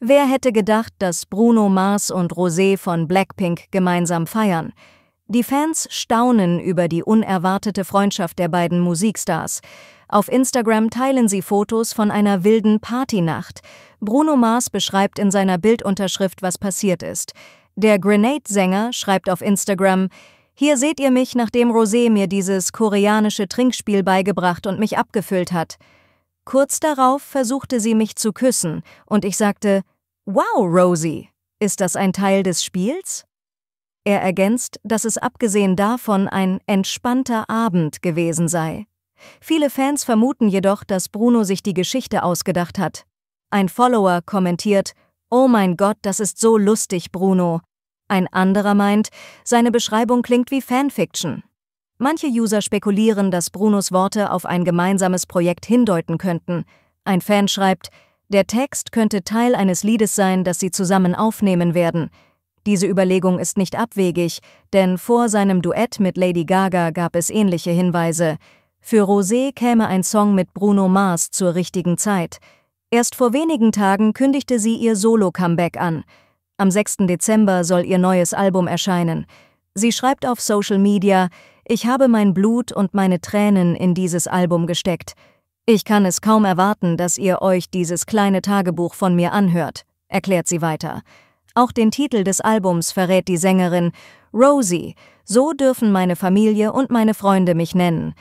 Wer hätte gedacht, dass Bruno Mars und Rosé von Blackpink gemeinsam feiern? Die Fans staunen über die unerwartete Freundschaft der beiden Musikstars. Auf Instagram teilen sie Fotos von einer wilden Partynacht. Bruno Mars beschreibt in seiner Bildunterschrift, was passiert ist. Der Grenade-Sänger schreibt auf Instagram, hier seht ihr mich, nachdem Rosé mir dieses koreanische Trinkspiel beigebracht und mich abgefüllt hat. Kurz darauf versuchte sie mich zu küssen und ich sagte, Wow, Rosie, ist das ein Teil des Spiels? Er ergänzt, dass es abgesehen davon ein entspannter Abend gewesen sei. Viele Fans vermuten jedoch, dass Bruno sich die Geschichte ausgedacht hat. Ein Follower kommentiert, Oh mein Gott, das ist so lustig, Bruno. Ein anderer meint, seine Beschreibung klingt wie Fanfiction. Manche User spekulieren, dass Brunos Worte auf ein gemeinsames Projekt hindeuten könnten. Ein Fan schreibt, der Text könnte Teil eines Liedes sein, das sie zusammen aufnehmen werden. Diese Überlegung ist nicht abwegig, denn vor seinem Duett mit Lady Gaga gab es ähnliche Hinweise. Für Rosé käme ein Song mit Bruno Mars zur richtigen Zeit. Erst vor wenigen Tagen kündigte sie ihr Solo-Comeback an. Am 6. Dezember soll ihr neues Album erscheinen. Sie schreibt auf Social Media, ich habe mein Blut und meine Tränen in dieses Album gesteckt. Ich kann es kaum erwarten, dass ihr euch dieses kleine Tagebuch von mir anhört, erklärt sie weiter. Auch den Titel des Albums verrät die Sängerin Rosie, so dürfen meine Familie und meine Freunde mich nennen.